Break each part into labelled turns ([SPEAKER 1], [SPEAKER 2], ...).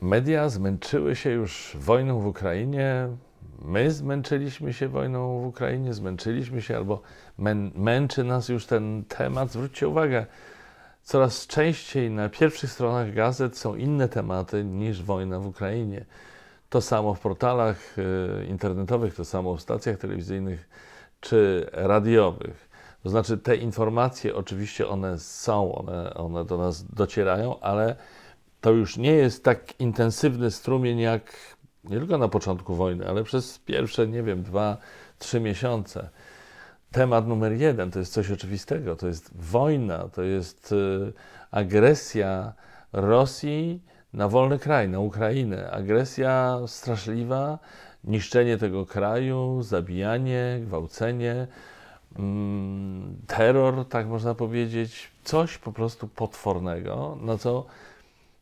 [SPEAKER 1] Media zmęczyły się już wojną w Ukrainie. My zmęczyliśmy się wojną w Ukrainie, zmęczyliśmy się albo męczy nas już ten temat. Zwróćcie uwagę, coraz częściej na pierwszych stronach gazet są inne tematy niż wojna w Ukrainie. To samo w portalach y, internetowych, to samo w stacjach telewizyjnych czy radiowych. To znaczy, te informacje oczywiście one są, one, one do nas docierają, ale to już nie jest tak intensywny strumień jak nie tylko na początku wojny, ale przez pierwsze, nie wiem, dwa, trzy miesiące. Temat numer jeden to jest coś oczywistego: to jest wojna, to jest y, agresja Rosji na wolny kraj, na Ukrainę. Agresja straszliwa, niszczenie tego kraju, zabijanie, gwałcenie, mm, terror, tak można powiedzieć. Coś po prostu potwornego, na co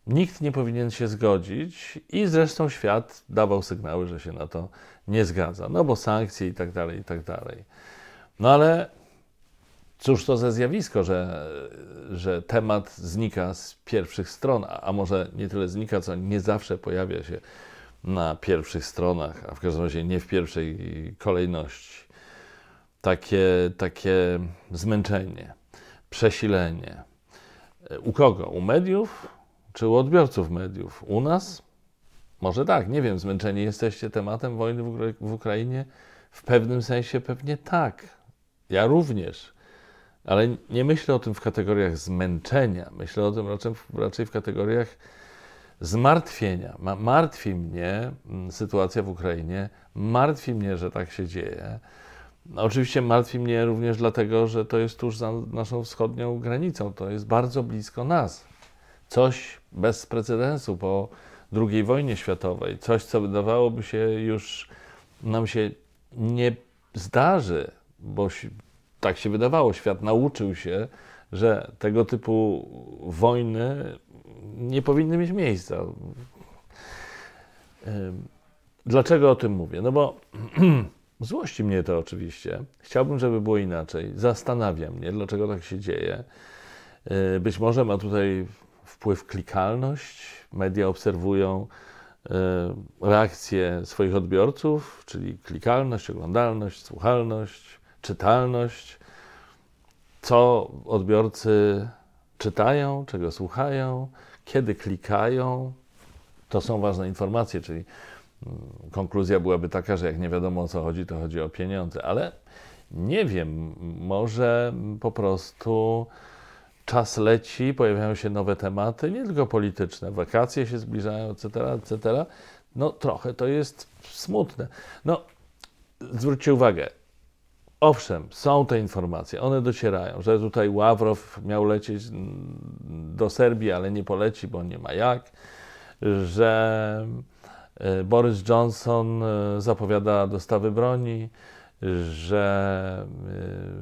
[SPEAKER 1] Nikt nie powinien się zgodzić i zresztą świat dawał sygnały, że się na to nie zgadza, no bo sankcje i tak dalej, i tak dalej. No ale cóż to za zjawisko, że, że temat znika z pierwszych stron, a, może nie tyle znika, co nie zawsze pojawia się na pierwszych stronach, a w każdym razie nie w pierwszej kolejności. Takie, takie zmęczenie, przesilenie. U kogo? U mediów? czy u odbiorców mediów. U nas? Może tak, nie wiem, zmęczeni jesteście tematem wojny w Ukrainie? W pewnym sensie pewnie tak. Ja również. Ale nie myślę o tym w kategoriach zmęczenia. Myślę o tym raczej w kategoriach zmartwienia. Martwi mnie mm, sytuacja w Ukrainie, martwi mnie, że tak się dzieje. No, oczywiście martwi mnie również dlatego, że to jest tuż za naszą wschodnią granicą, to jest bardzo blisko nas. Coś bez precedensu po II wojnie światowej, coś, co wydawałoby się już nam się nie zdarzy, bo tak się wydawało, świat nauczył się, że tego typu wojny nie powinny mieć miejsca. Dlaczego o tym mówię? No bo złości mnie to oczywiście. Chciałbym, żeby było inaczej. Zastanawia mnie, dlaczego tak się dzieje. E, być może ma tutaj wpływ klikalność. Media obserwują e, reakcje swoich odbiorców, czyli klikalność, oglądalność, słuchalność, czytalność, co odbiorcy czytają, czego słuchają, kiedy klikają. To są ważne informacje, czyli mm, konkluzja byłaby taka, że jak nie wiadomo o co chodzi, to chodzi o pieniądze, ale nie wiem, może po prostu czas leci, pojawiają się nowe tematy, nie tylko polityczne, wakacje się zbliżają, etc., etc. No trochę to jest smutne. No, zwróćcie uwagę, Owszem, są te informacje, one docierają, że tutaj Ławrow miał lecieć do Serbii, ale nie poleci, bo nie ma jak, że e, Boris Johnson e, zapowiada dostawy broni, że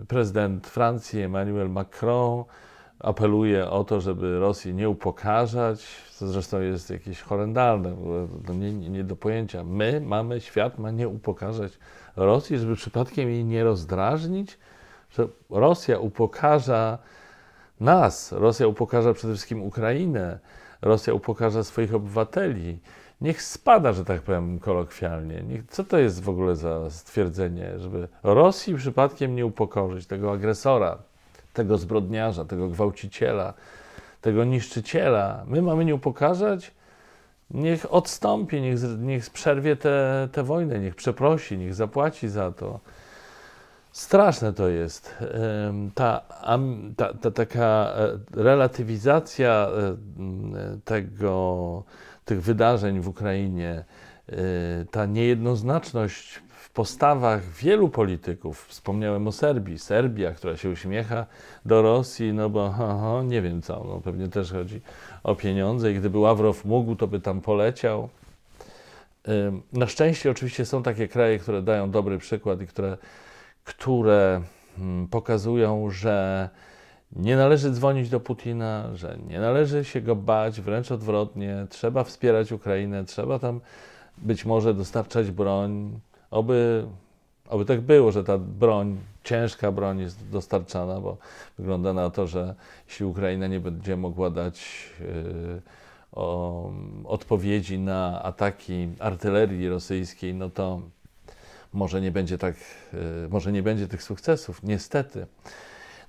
[SPEAKER 1] e, prezydent Francji Emmanuel Macron apeluje o to, żeby Rosji nie upokarzać, co zresztą jest jakieś horrendalne, nie, nie do pojęcia. My mamy, świat ma nie upokarzać Rosji, żeby przypadkiem jej nie rozdrażnić, że Rosja upokarza nas, Rosja upokarza przede wszystkim Ukrainę, Rosja upokarza swoich obywateli. Niech spada, że tak powiem kolokwialnie. Niech, co to jest w ogóle za stwierdzenie, żeby Rosji przypadkiem nie upokorzyć tego agresora? tego zbrodniarza, tego gwałciciela, tego niszczyciela. My mamy nią pokazać, niech odstąpi, niech, niech przerwie tę te, te wojnę, niech przeprosi, niech zapłaci za to. Straszne to jest. Ta, ta, ta taka e, relatywizacja e, tego, tych wydarzeń w Ukrainie, e, ta niejednoznaczność postawach wielu polityków, wspomniałem o Serbii, Serbia, która się uśmiecha do Rosji, no bo ho, ho, nie wiem co, no pewnie też chodzi o pieniądze i gdyby Ławrow mógł, to by tam poleciał. Na szczęście oczywiście są takie kraje, które dają dobry przykład i które, które pokazują, że nie należy dzwonić do Putina, że nie należy się go bać, wręcz odwrotnie, trzeba wspierać Ukrainę, trzeba tam być może dostarczać broń, Oby, oby tak było, że ta broń, ciężka broń jest dostarczana, bo wygląda na to, że jeśli Ukraina nie będzie mogła dać yy, o, odpowiedzi na ataki artylerii rosyjskiej, no to może nie będzie tak, yy, może nie będzie tych sukcesów, niestety.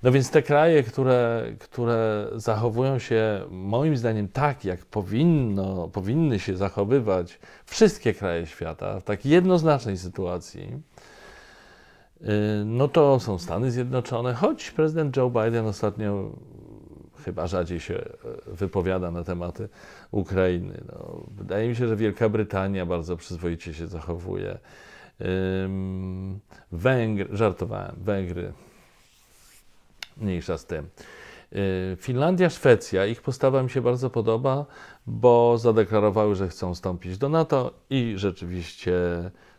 [SPEAKER 1] No więc te kraje, które, które zachowują się moim zdaniem tak, jak powinno, powinny się zachowywać wszystkie kraje świata w tak jednoznacznej sytuacji, y, no to są Stany Zjednoczone, choć prezydent Joe Biden ostatnio chyba rzadziej się y, wypowiada na tematy Ukrainy. No, wydaje mi się, że Wielka Brytania bardzo przyzwoicie się zachowuje. Węgry, żartowałem, Węgry Mniejsza z tym. Y, Finlandia, Szwecja, ich postawa mi się bardzo podoba, bo zadeklarowały, że chcą wstąpić do NATO i rzeczywiście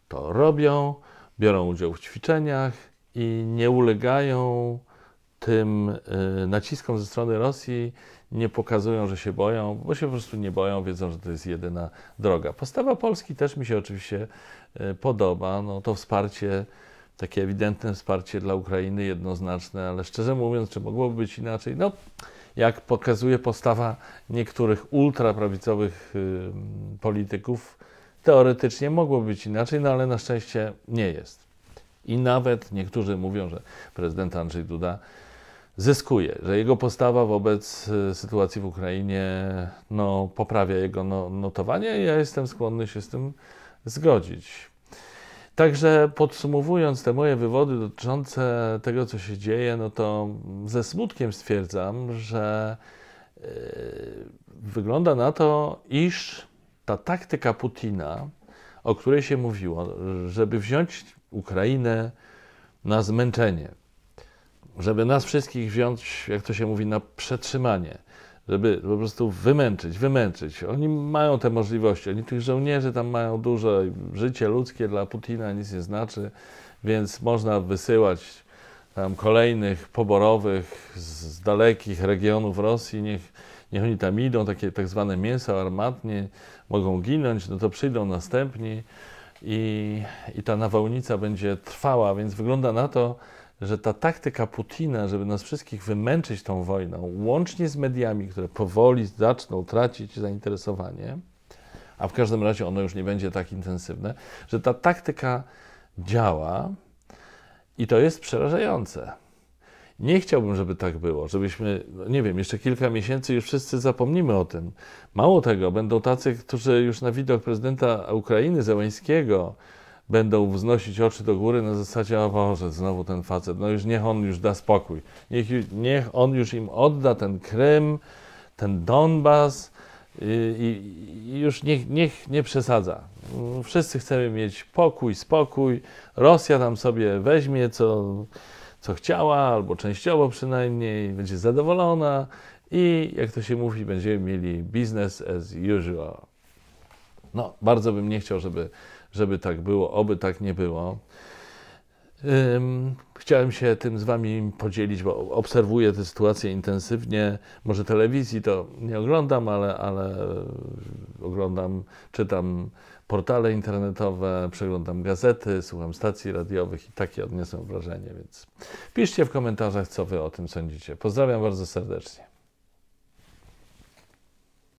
[SPEAKER 1] to robią, biorą udział w ćwiczeniach i nie ulegają tym y, naciskom ze strony Rosji, nie pokazują, że się boją, bo się po prostu nie boją, wiedzą, że to jest jedyna droga. Postawa Polski też mi się oczywiście y, podoba, no to wsparcie takie ewidentne wsparcie dla Ukrainy, jednoznaczne, ale szczerze mówiąc, czy mogłoby być inaczej? No, jak pokazuje postawa niektórych ultraprawicowych polityków, teoretycznie mogło być inaczej, no ale na szczęście nie jest. I nawet niektórzy mówią, że prezydent Andrzej Duda zyskuje, że jego postawa wobec y, sytuacji w Ukrainie no, poprawia jego no, notowanie. Ja jestem skłonny się z tym zgodzić. Także podsumowując te moje wywody dotyczące tego, co się dzieje, no to ze smutkiem stwierdzam, że yy, wygląda na to, iż ta taktyka Putina, o której się mówiło, żeby wziąć Ukrainę na zmęczenie, żeby nas wszystkich wziąć, jak to się mówi, na przetrzymanie, żeby po prostu wymęczyć, wymęczyć. Oni mają te możliwości, oni tych żołnierzy tam mają dużo, życie ludzkie dla Putina nic nie znaczy, więc można wysyłać tam kolejnych poborowych z dalekich regionów Rosji, niech, niech oni tam idą, takie tak zwane mięso armatnie, mogą ginąć, no to przyjdą następni i, i ta nawałnica będzie trwała, więc wygląda na to, że ta taktyka Putina, żeby nas wszystkich wymęczyć tą wojną, łącznie z mediami, które powoli zaczną tracić zainteresowanie, a w każdym razie ono już nie będzie tak intensywne, że ta taktyka działa i to jest przerażające. Nie chciałbym, żeby tak było, żebyśmy, no nie wiem, jeszcze kilka miesięcy już wszyscy zapomnimy o tym. Mało tego, będą tacy, którzy już na widok prezydenta Ukrainy, Zełańskiego, będą wznosić oczy do góry na zasadzie, o Boże, znowu ten facet, no już niech on już da spokój. Niech, niech on już im odda ten Krym, ten Donbas y, i, i już niech, niech nie przesadza. Wszyscy chcemy mieć pokój, spokój. Rosja tam sobie weźmie, co, co chciała, albo częściowo przynajmniej, będzie zadowolona i, jak to się mówi, będziemy mieli business as usual. No, bardzo bym nie chciał, żeby żeby tak było, oby tak nie było. Chciałem się tym z Wami podzielić, bo obserwuję tę sytuację intensywnie. Może telewizji to nie oglądam, ale, ale e, oglądam, czytam portale internetowe, przeglądam gazety, słucham stacji radiowych i takie odniosłem wrażenie. Więc piszcie w komentarzach, co Wy o tym sądzicie. Pozdrawiam bardzo serdecznie.